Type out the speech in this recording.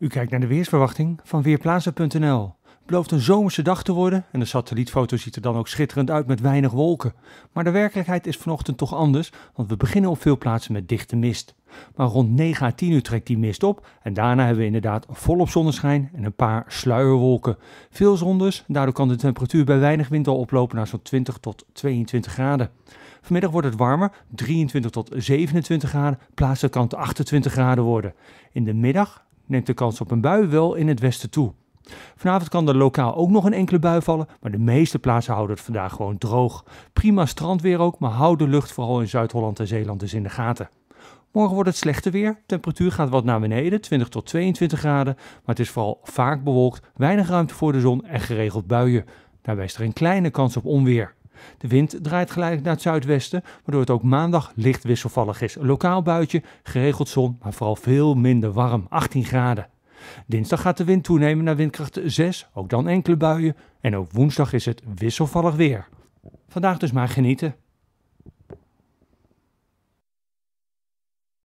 U kijkt naar de weersverwachting van Weerplaatsen.nl. Het belooft een zomerse dag te worden en de satellietfoto ziet er dan ook schitterend uit met weinig wolken. Maar de werkelijkheid is vanochtend toch anders, want we beginnen op veel plaatsen met dichte mist. Maar rond 9 à 10 uur trekt die mist op en daarna hebben we inderdaad volop zonneschijn en een paar sluierwolken. Veel zon daardoor kan de temperatuur bij weinig wind al oplopen naar zo'n 20 tot 22 graden. Vanmiddag wordt het warmer, 23 tot 27 graden, plaatselijk kan het 28 graden worden. In de middag neemt de kans op een bui wel in het westen toe. Vanavond kan er lokaal ook nog een enkele bui vallen, maar de meeste plaatsen houden het vandaag gewoon droog. Prima strandweer ook, maar houd de lucht vooral in Zuid-Holland en Zeeland dus in de gaten. Morgen wordt het slechter weer. temperatuur gaat wat naar beneden, 20 tot 22 graden. Maar het is vooral vaak bewolkt, weinig ruimte voor de zon en geregeld buien. Daarbij is er een kleine kans op onweer. De wind draait gelijk naar het zuidwesten, waardoor het ook maandag licht wisselvallig is. lokaal buitje, geregeld zon, maar vooral veel minder warm, 18 graden. Dinsdag gaat de wind toenemen naar windkracht 6, ook dan enkele buien. En ook woensdag is het wisselvallig weer. Vandaag dus maar genieten.